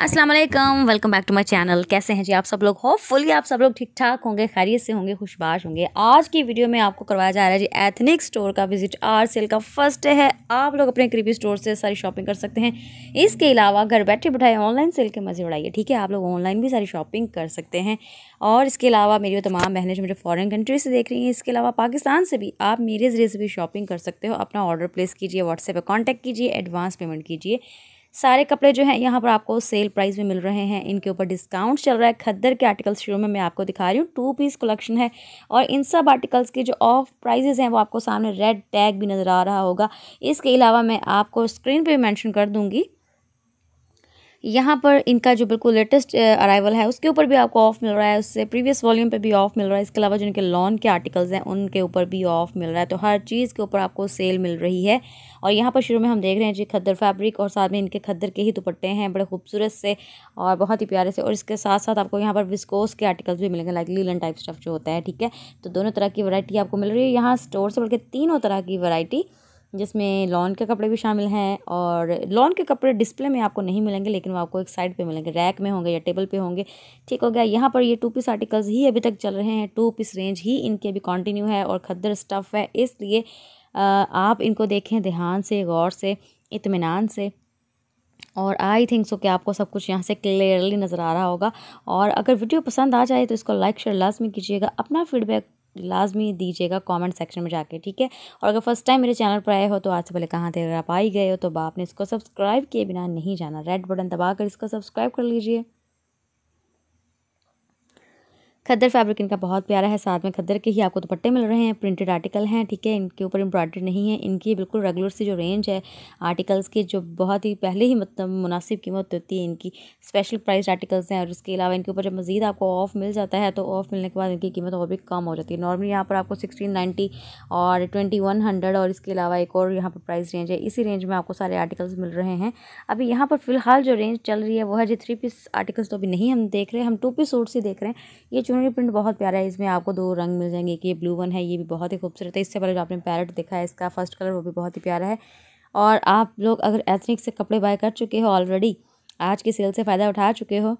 अस्सलाम वालेकुम welcome back to my channel कैसे हैं जी आप सब लोग होपफुली आप सब लोग ठीक ठाक होंगे खैरियत से होंगे खुशबाश होंगे आज की वीडियो में आपको करवाया जा रहा है जी एथनिक स्टोर का विजिट आर सेल का फर्स्ट है आप लोग अपने करीबी स्टोर से सारी शॉपिंग कर सकते हैं इसके अलावा घर बैठे बैठाए ऑनलाइन सेल के मज़े उड़ाइए ठीक है आप लोग ऑनलाइन भी सारी शॉपिंग कर सकते हैं और इसके अलावा मेरी वो तमाम बहनें जो मुझे फॉरेन कंट्री से देख रही हैं इसके अलावा पाकिस्तान से भी आप मेरे ज़रिए से भी शॉपिंग कर सकते हो अपना ऑर्डर प्लेस कीजिए व्हाट्सएप पर कॉन्टैक्ट कीजिए एडवांस पेमेंट कीजिए सारे कपड़े जो हैं यहाँ पर आपको सेल प्राइस में मिल रहे हैं इनके ऊपर डिस्काउंट चल रहा है खद्दर के आर्टिकल्स शुरू में मैं आपको दिखा रही हूँ टू पीस कलेक्शन है और इन सब आर्टिकल्स के जो ऑफ प्राइजेज हैं वो आपको सामने रेड टैग भी नज़र आ रहा होगा इसके अलावा मैं आपको स्क्रीन पर मैंशन कर दूँगी यहाँ पर इनका जो बिल्कुल लेटेस्ट अराइवल है उसके ऊपर भी आपको ऑफ़ मिल रहा है उससे प्रीवियस वॉल्यूम पे भी ऑफ़ मिल रहा है इसके अलावा जो इनके लॉन के आर्टिकल्स हैं उनके ऊपर भी ऑफ़ मिल रहा है तो हर चीज़ के ऊपर आपको सेल मिल रही है और यहाँ पर शुरू में हम देख रहे हैं जी खद्दर फैब्रिक और साथ में इनके खद्दर के ही दुपट्टे हैं बड़े खूबसूरत से और बहुत ही प्यारे से और इसके साथ साथ आपको यहाँ पर विस्कोस के आर्टिकल्स भी मिलेंगे लाइक लीलन टाइप स्टफ जो होता है ठीक है तो दोनों तरह की वरायटी आपको मिल रही है यहाँ स्टोर से बल्कि तीनों तरह की वरायटी जिसमें लॉन के कपड़े भी शामिल हैं और लॉन के कपड़े डिस्प्ले में आपको नहीं मिलेंगे लेकिन वो आपको एक साइड पे मिलेंगे रैक में होंगे या टेबल पे होंगे ठीक हो गया यहाँ पर ये टू पीस आर्टिकल्स ही अभी तक चल रहे हैं टू पीस रेंज ही इनके अभी कंटिन्यू है और खद्दर स्टफ़ है इसलिए आप इनको देखें ध्यान से गौर से इतमान से और आई थिंक सो कि आपको सब कुछ यहाँ से क्लियरली नज़र आ रहा होगा और अगर वीडियो पसंद आ जाए तो इसको लाइक शेयर लाजमी कीजिएगा अपना फीडबैक लाजमी दीजिएगा कमेंट सेक्शन में जाके ठीक है और अगर फर्स्ट टाइम मेरे चैनल पर आए हो तो आज से पहले कहाँ थे अगर आप आई गए हो तो आपने इसको सब्सक्राइब किए बिना नहीं जाना रेड बटन दबाकर इसको सब्सक्राइब कर लीजिए खद्दर फैब्रिक इनका बहुत प्यारा है साथ में खद्दर के ही आपको दुपट्टे मिल रहे हैं प्रिंटेड आर्टिकल हैं ठीक है इनके ऊपर एम्ब्रॉयडरी नहीं है इनकी बिल्कुल रेगुलर सी जो रेंज है आर्टिकल्स की जो बहुत ही पहले ही मतलब मुनासिब कीमत होती है इनकी स्पेशल प्राइस आर्टिकल्स हैं और इसके अलावा इनके ऊपर जब मजीद आपको ऑफ मिल जाता है तो ऑफ मिलने के बाद इनकी कीमत और भी कम हो जाती है नॉर्मली यहाँ पर आपको सिक्सटीन नाइन्टी और ट्वेंटी वन हंड्रेड और इसके अलावा एक और यहाँ पर प्राइस रेंज है इसी रेंज में आपको सारे आर्टिकल्स मिल रहे हैं अभी यहाँ पर फिलहाल जो रेंज चल रही है वो है जी थ्री पीस आर्टिकल्स तो अभी नहीं हम देख रहे हैं हम टू पीस सूट्स ही देख रहे हैं ये में प्रिंट बहुत प्यारा है इसमें आपको दो रंग मिल जाएंगे एक ये ब्लू वन है ये भी बहुत ही खूबसूरत है इससे पहले जो आपने पैरट देखा है इसका फर्स्ट कलर वो भी बहुत ही प्यारा है और आप लोग अगर एथनिक से कपड़े बाय कर चुके हो ऑलरेडी आज की सेल से फ़ायदा उठा चुके हो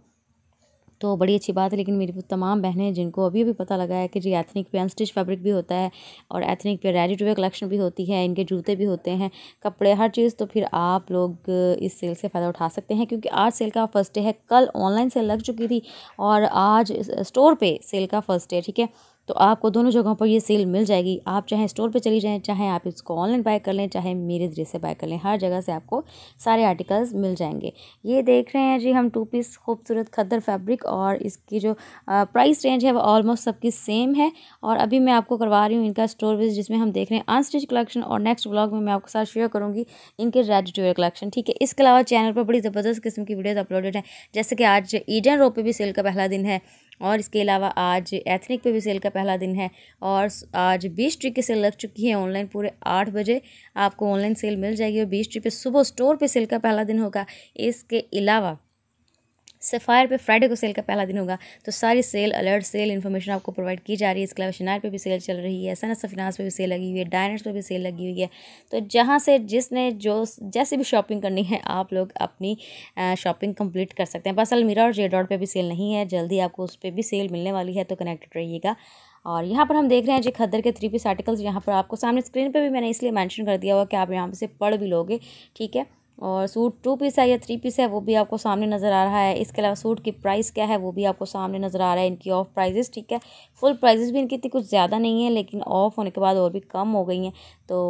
तो बड़ी अच्छी बात है लेकिन मेरी वो तमाम बहनें जिनको अभी अभी पता लगा है कि जी एथनिक पे अनस्टिच फैब्रिक भी होता है और एथनिक पे रेडी टू वेयर कलेक्शन भी होती है इनके जूते भी होते हैं कपड़े हर चीज़ तो फिर आप लोग इस सेल से फ़ायदा उठा सकते हैं क्योंकि आज सेल का फर्स्ट डे है कल ऑनलाइन सेल लग चुकी थी और आज स्टोर पर सेल का फर्स्ट डे ठीक है तो आपको दोनों जगहों पर ये सेल मिल जाएगी आप चाहे स्टोर पर चली जाएँ चाहे आप इसको ऑनलाइन बाय कर लें चाहे मेरे ज़रिए से बाय कर लें हर जगह से आपको सारे आर्टिकल्स मिल जाएंगे ये देख रहे हैं जी हम टू पीस खूबसूरत खद्दर फैब्रिक और इसकी जो प्राइस रेंज है वो ऑलमोस्ट सबकी सेम है और अभी मैं आपको करवा रही हूँ इनका स्टोर विज जिसमें हम देख रहे हैं अनस्टिच कलेक्शन और नेक्स्ट ब्लॉग में मैं आपके साथ शेयर करूँगी इनके रेड ट्यूर कलेक्शन ठीक है इसके अलावा चैनल पर बड़ी ज़बरदस्त किस्म की वीडियोज़ अपलोडेड हैं जैसे कि आज ईडन रो पे भी सेल का पहला दिन है और इसके अलावा आज एथनिक पर भी सेल का पहला दिन है और आज बीस ट्री की सेल लग चुकी है ऑनलाइन पूरे आठ बजे आपको ऑनलाइन सेल मिल जाएगी और बीस ट्री पे सुबह स्टोर पे सेल का पहला दिन होगा इसके अलावा सफ़ायर पे फ्राइडे को सेल का पहला दिन होगा तो सारी सेल अलर्ट सेल इन्फॉर्मेशन आपको प्रोवाइड की जा रही है इसके अलावा शनार पे भी सेल चल रही है सनसा फिनांस पे भी सेल लगी हुई है डायनर्स पे भी सेल लगी हुई है तो जहाँ से जिसने जो जैसे भी शॉपिंग करनी है आप लोग अपनी शॉपिंग कंप्लीट कर सकते हैं बस अलमीरा और जे डॉट पर भी सेल नहीं है जल्दी आपको उस पर भी सेल मिलने वाली है तो कनेक्टेड रहिएगा और यहाँ पर हम देख रहे हैं जी खद्दर के थ्री पीस आर्टिकल्स यहाँ पर आपको सामने स्क्रीन पर भी मैंने इसलिए मैंशन कर दिया हुआ कि आप यहाँ से पढ़ भी लोगे ठीक है और सूट टू पीस है या थ्री पीस है वो भी आपको सामने नज़र आ रहा है इसके अलावा सूट की प्राइस क्या है वो भी आपको सामने नज़र आ रहा है इनकी ऑफ प्राइजेस ठीक है फुल प्राइजेस भी इनकी इतनी कुछ ज़्यादा नहीं है लेकिन ऑफ होने के बाद और भी कम हो गई हैं तो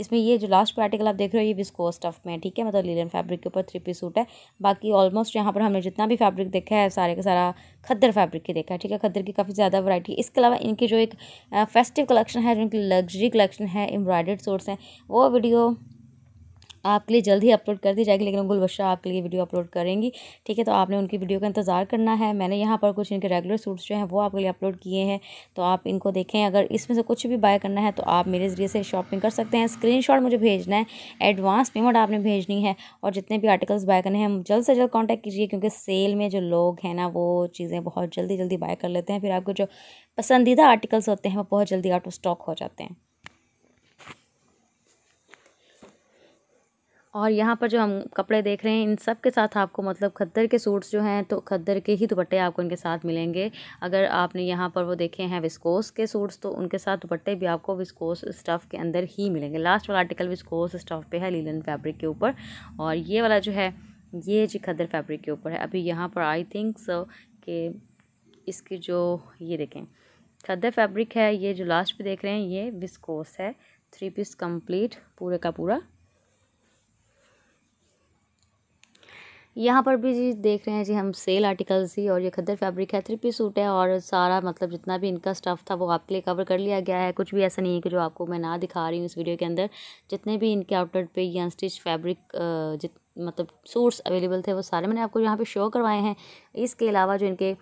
इसमें ये जो लास्ट पार्टिकल आप देख रहे हो ये विस्को स्टफ में ठीक है मतलब लीलन फैब्रिक के ऊपर थ्री पी सूट है बाकी ऑलमोस्ट यहाँ पर हमने जितना भी फैब्रिक देखा है सारे का सारा खद्दर फैब्रिक के देखा है ठीक है खद्दर की काफ़ी ज़्यादा वैरायटी है इसके अलावा इनकी जो एक फेस्टिव कलेक्शन है जो इनकी लग्जरी कलेक्शन है एम्ब्रॉयडर्ड सूट्स हैं वो वीडियो आपके लिए जल्द ही अपलोड कर दी जाएगी लेकिन हम गुलबशा आपके लिए वीडियो अपलोड करेंगी ठीक है तो आपने उनकी वीडियो का इंतज़ार करना है मैंने यहाँ पर कुछ इनके रेगुलर सूट्स जो हैं वो आपके लिए अपलोड किए हैं तो आप इनको देखें अगर इसमें से कुछ भी बाय करना है तो आप मेरे ज़रिए से शॉपिंग कर सकते हैं स्क्रीन मुझे भेजना है एडवांस पेमेंट आपने भेजनी है और जितने भी आर्टिकल्स बाय करने हैं जल्द से जल्द कॉन्टैक्ट कीजिए क्योंकि सेल में जो लोग हैं ना वो चीज़ें बहुत जल्दी जल्दी बाय कर लेते हैं फिर आपको जो पसंदीदा आर्टिकल्स होते हैं वो बहुत जल्दी आउट ऑफ स्टॉक हो जाते हैं और यहाँ पर जो हम कपड़े देख रहे हैं इन सब के साथ आपको मतलब खद्दर के सूट्स जो हैं तो खद्दर के ही दुपट्टे आपको इनके साथ मिलेंगे अगर आपने यहाँ पर वो देखे हैं विस्कोस के सूट्स तो उनके साथ दुपट्टे भी आपको विस्कोस स्टफ़ के अंदर ही मिलेंगे लास्ट वाला आर्टिकल विस्कोस स्टफ़ पे है लीलन फैब्रिक के ऊपर और ये वाला जो है ये जी खद्दर फैब्रिक के ऊपर है अभी यहाँ पर आई थिंक सो कि इसकी जो ये देखें खद्दर फैब्रिक है ये जो लास्ट पर देख रहे हैं ये विस्कोस है थ्री पीस कम्प्लीट पूरे का पूरा यहाँ पर भी जी देख रहे हैं जी हम सेल आर्टिकल्स ही और ये खद्दर फैब्रिक है थ्री पी सूट है और सारा मतलब जितना भी इनका स्टफ़ था वो आपके लिए कवर कर लिया गया है कुछ भी ऐसा नहीं है कि जो आपको मैं ना दिखा रही हूँ इस वीडियो के अंदर जितने भी इनके आउटलेट पे या अनस्टिच फैब्रिक जित मतलब सूट्स अवेलेबल थे वो सारे मैंने आपको यहाँ पर शो करवाए हैं इसके अलावा जो इनके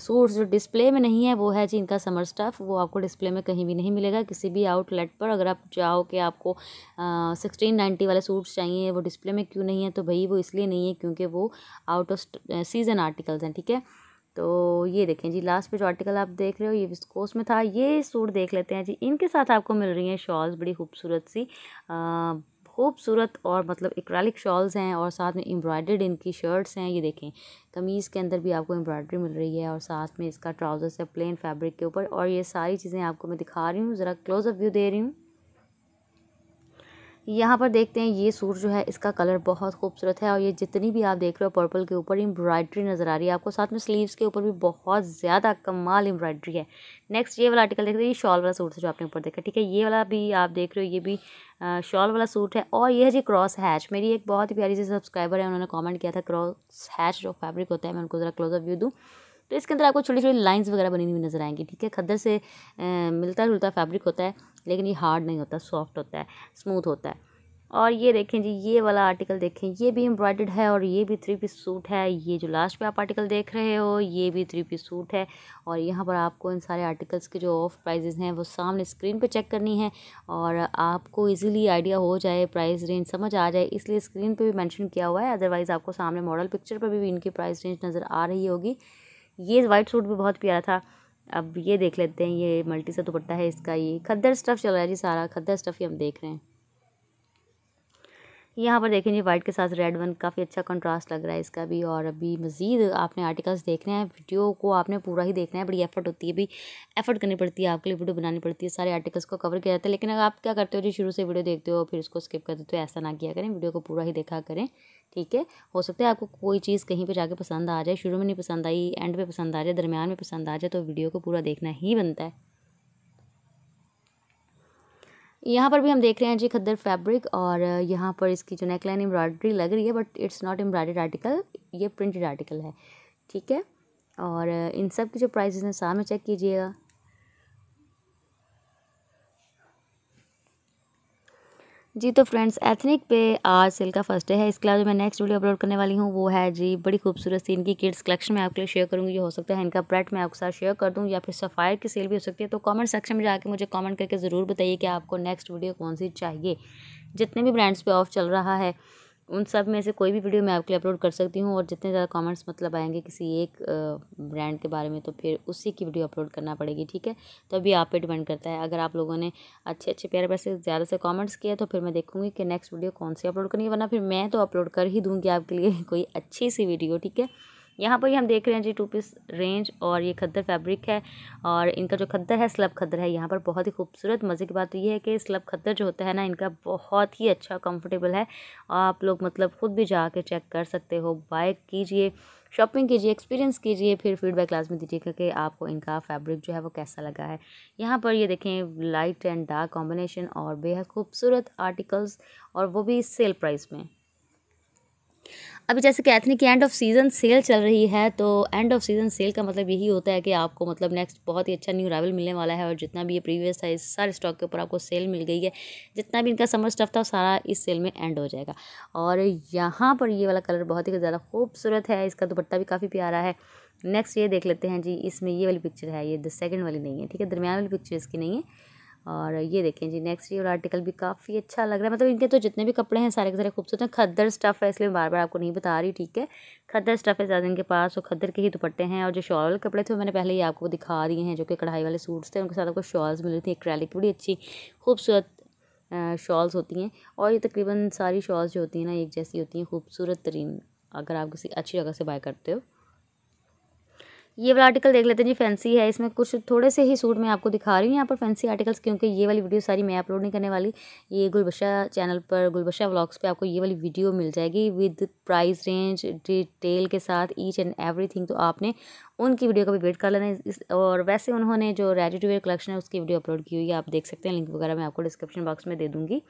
सूट्स जो डिस्प्ले में नहीं है वो है जी इनका समर स्टफ़ वो आपको डिस्प्ले में कहीं भी नहीं मिलेगा किसी भी आउटलेट पर अगर आप चाहो कि आपको सिक्सटीन नाइन्टी वाले सूट्स चाहिए वो डिस्प्ले में क्यों नहीं है तो भाई वो इसलिए नहीं है क्योंकि वो आउट ऑफ सीज़न आर्टिकल्स हैं ठीक है तो ये देखें जी लास्ट पे जो आर्टिकल आप देख रहे हो ये विस्कोस में था ये सूट देख लेते हैं जी इनके साथ आपको मिल रही हैं शॉल्स बड़ी खूबसूरत सी आ, खूबसूरत और मतलब इक्रालिक शॉल्स हैं और साथ में एम्ब्रॉयडर्ड इनकी शर्ट्स हैं ये देखें कमीज़ के अंदर भी आपको एम्ब्रॉयडरी मिल रही है और साथ में इसका ट्राउज़र्स है प्लेन फैब्रिक के ऊपर और ये सारी चीज़ें आपको मैं दिखा रही हूँ ज़रा क्लोजअप व्यू दे रही हूँ यहाँ पर देखते हैं ये सूट जो है इसका कलर बहुत खूबसूरत है और ये जितनी भी आप देख रहे हो पर्पल के ऊपर एम्ब्रॉयडरी नज़र आ रही है आपको साथ में स्लीव्स के ऊपर भी बहुत ज़्यादा कमाल एम्ब्रॉयड्री है नेक्स्ट ये वाला आर्टिकल देख रहे हैं ये शॉल वाला सूट है जो आपने ऊपर देखा ठीक है ये वाला भी आप देख रहे हो ये भी शॉल वाला सूट है और ये है जी क्रॉस हैच मेरी एक बहुत ही प्यारी सी सब्सक्राइबर है उन्होंने कॉमेंट किया था क्रॉस हैच जो फैब्रिक होता है मैं उनको ज़रा क्लोजअप व्यू दूँ तो इसके अंदर आपको छोटी छोटी लाइंस वगैरह बनी हुई नज़र आएंगी ठीक है खद्दर से मिलता जुलता फैब्रिक होता है लेकिन ये हार्ड नहीं होता सॉफ्ट होता है स्मूथ होता है और ये देखें जी ये वाला आर्टिकल देखें ये भी एम्ब्रॉयड है और ये भी थ्री पीस सूट है ये जो लास्ट पे आप आर्टिकल देख रहे हो ये भी थ्री पीस सूट है और यहाँ पर आपको इन सारे आर्टिकल्स के जो ऑफ प्राइजेज़ हैं वो सामने स्क्रीन पे चेक करनी है और आपको इजीली आइडिया हो जाए प्राइस रेंज समझ आ जाए इसलिए स्क्रीन पर भी मैंशन किया हुआ है अदरवाइज़ आपको सामने मॉडल पिक्चर पर भी इनकी प्राइस रेंज नज़र आ रही होगी ये वाइट सूट भी बहुत प्यारा था अब ये देख लेते हैं ये मल्टी से दुपट्टा है इसका ये खद्दर स्टफ़ चल रहा है जी सारा खद्दर स्टफ़ ही हम देख रहे हैं यहाँ पर देखेंगे वाइट के साथ रेड वन काफ़ी अच्छा कंट्रास्ट लग रहा है इसका भी और अभी मज़ीद आपने आर्टिकल्स देखने हैं वीडियो को आपने पूरा ही देखना है बड़ी एफर्ट होती है अभी एफर्ट करनी पड़ती है आपके लिए वीडियो बनानी पड़ती है सारे आर्टिकल्स को कवर किया जाता है लेकिन अगर आप क्या करते हो जी शुरू से वीडियो देखते हो फिर उसको स्किप करते हो तो ऐसा ना किया करें वीडियो को पूरा ही देखा करें ठीक है हो सकता है आपको कोई चीज़ कहीं पर जाकर पसंद आ जाए शुरू में नहीं पसंद आई एंड में पसंद आ जाए दरमियान में पसंद आ जाए तो वीडियो को पूरा देखना ही बनता है यहाँ पर भी हम देख रहे हैं जी खद्दर फैब्रिक और यहाँ पर इसकी जो नेकलाइन एम्ब्रॉयडरी लग रही है but it's not embroidered article ये प्रिंटेड आर्टिकल है ठीक है और इन सब की जो प्राइसेस हैं सामने चेक कीजिएगा जी तो फ्रेंड्स एथनिक पे आज सेल का फर्स्ट डे है इसके अलावा जो मैं नेक्स्ट वीडियो अपलोड करने वाली हूँ वो है जी बड़ी खूबसूरत सी इनकी किड्स कलेक्शन मैं आपके लिए शेयर करूँगी ये हो सकता है इनका प्रेट मैं आपके साथ शेयर कर दूँ या फिर सफ़ायर की सेल भी हो सकती है तो कमेंट सेक्शन में जाकर मुझे कॉमेंट करके ज़रूर बताइए कि आपको नेक्स्ट वीडियो कौन सी चाहिए जितने भी ब्रांड्स पर ऑफ चल रहा है उन सब में से कोई भी वीडियो मैं आपके लिए अपलोड कर सकती हूँ और जितने ज़्यादा कमेंट्स मतलब आएंगे किसी एक ब्रांड के बारे में तो फिर उसी की वीडियो अपलोड करना पड़ेगी ठीक है तो अभी आप पे डिपेंड करता है अगर आप लोगों ने अच्छे अच्छे प्यारे प्यार ज़्यादा से कमेंट्स किए तो फिर मैं देखूँगी कि नेक्स्ट वीडियो कौन सी अपलोड करनी है वरना फिर मैं तो अपलोड कर ही दूँगी आपके लिए कोई अच्छी सी वीडियो ठीक है यहाँ पर ही हम देख रहे हैं जी टू पीस रेंज और ये खद्दर फैब्रिक है और इनका जो खद्दर है स्लब खद्दर है यहाँ पर बहुत ही खूबसूरत मज़े की बात तो ये है कि स्लब खद्दर जो होता है ना इनका बहुत ही अच्छा कंफर्टेबल है आप लोग मतलब ख़ुद भी जाके चेक कर सकते हो बाय कीजिए शॉपिंग कीजिए एक्सपीरियंस कीजिए फिर फीडबैक क्लास में दीजिएगा कि आपको इनका फैब्रिक जो है वो कैसा लगा है यहाँ पर ये देखें लाइट एंड डार्क कॉम्बिनेशन और बेहद खूबसूरत आर्टिकल्स और वो भी सेल प्राइस में अभी जैसे कि Ethnic end of season sale चल रही है तो एंड ऑफ सीज़न सेल का मतलब यही होता है कि आपको मतलब नेक्स्ट बहुत ही अच्छा न्यू रावल मिलने वाला है और जितना भी ये प्रीवियस था इस सारे स्टॉक के ऊपर आपको सेल मिल गई है जितना भी इनका समर स्टफ था सारा इस सेल में एंड हो जाएगा और यहाँ पर ये वाला कलर बहुत ही ज़्यादा खूबसूरत है इसका दुपट्टा भी काफ़ी प्यारा है नेक्स्ट ये देख लेते हैं जी इसमें ये वाली पिक्चर है ये द सेकेंड वाली नहीं है ठीक है दरमियान वाली पिक्चर इसकी नहीं है और ये देखें जी नेक्स्ट ये आर्टिकल भी काफ़ी अच्छा लग रहा है मतलब इनके तो जितने भी कपड़े हैं सारे के सारे खूबसूरत हैं खद्दर स्टफ़ है इसलिए बार बार आपको नहीं बता रही ठीक है खद्दर स्टफ़ है ज़्यादा इनके पास और खद्दर के ही दुपट्टे हैं और जो शॉल वाले कपड़े थे वो मैंने पहले ही आपको दिखा दिए हैं जो कि कढ़ाई वाले सूट्स थे उनके साथ आपको शॉल्स मिल रही थी एक बड़ी अच्छी खूबसूरत शॉल्स होती हैं और ये तकरीबन सारी शॉल्स जो होती हैं ना एक जैसी होती हैं खूबसूरत तरीन अगर आप किसी अच्छी जगह से बाय करते हो ये वाला आर्टिकल देख लेते हैं जी फैंसी है इसमें कुछ थोड़े से ही सूट मैं आपको दिखा रही हूँ यहाँ पर फैंसी आर्टिकल्स क्योंकि ये वाली वीडियो सारी मैं अपलोड नहीं करने वाली ये गुलबशा चैनल पर गुलबशा व्लॉग्स पे आपको ये वाली वीडियो मिल जाएगी विद प्राइस रेंज डिटेल के साथ ईच एंड एवरी तो आपने उनकी वीडियो का भी वेट कर लेना इस और वैसे उन्होंने जो रेडी टू वेयर कलेक्शन है उसकी वीडियो अपलोड की हुई है आप देख सकते हैं लिंक वगैरह मैं आपको डिस्क्रिप्शन बॉक्स में दे दूँगी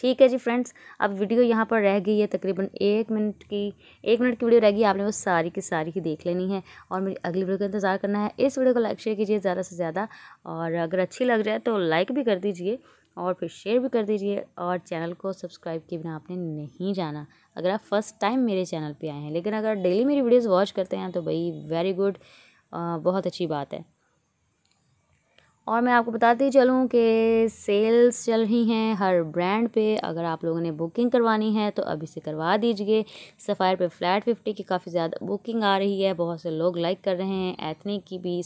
ठीक है जी फ्रेंड्स अब वीडियो यहाँ पर रह गई है तकरीबन एक मिनट की एक मिनट की वीडियो रह गई आपने वो सारी की सारी ही देख लेनी है और मेरी अगली वीडियो का इंतजार करना है इस वीडियो को लाइक शेयर कीजिए ज़्यादा से ज़्यादा और अगर अच्छी लग जाए तो लाइक भी कर दीजिए और फिर शेयर भी कर दीजिए और चैनल को सब्सक्राइब किए बिना आपने नहीं जाना अगर आप फर्स्ट टाइम मेरे चैनल पर आए हैं लेकिन अगर डेली मेरी वीडियोज़ वॉच करते हैं तो भाई वेरी गुड बहुत अच्छी बात है और मैं आपको बताती चलूँ कि सेल्स चल रही हैं हर ब्रांड पे अगर आप लोगों ने बुकिंग करवानी है तो अभी से करवा दीजिए सफ़ायर पे फ्लैट फिफ्टी की काफ़ी ज़्यादा बुकिंग आ रही है बहुत से लोग लाइक कर रहे हैं एथनिक की भी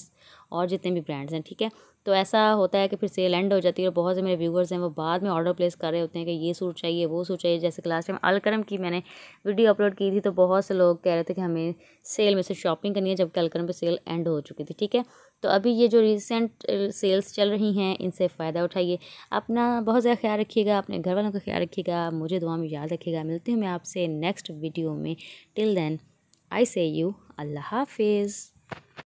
और जितने भी ब्रांड्स हैं ठीक है तो ऐसा होता है कि फिर सेल एंड हो जाती है और बहुत से मेरे व्यूवर्स हैं वो बाद में ऑर्डर प्लेस कर रहे होते हैं कि ये सूट चाहिए वो सूट चाहिए जैसे लास्ट टाइम अलकरम की मैंने वीडियो अपलोड की थी तो बहुत से लोग कह रहे थे कि हमें सेल में से शॉपिंग करनी है जबकि अलकरम पर सेल एंड हो चुकी थी ठीक है तो अभी ये जो रिसेंट सेल्स चल रही हैं इनसे फ़ायदा उठाइए अपना बहुत ज़्यादा ख्याल रखिएगा अपने घर वालों का ख्याल रखिएगा मुझे दुआ में याद रखिएगा मिलती हूँ मैं आपसे नेक्स्ट वीडियो में till then I see you अल्लाह हाफिज़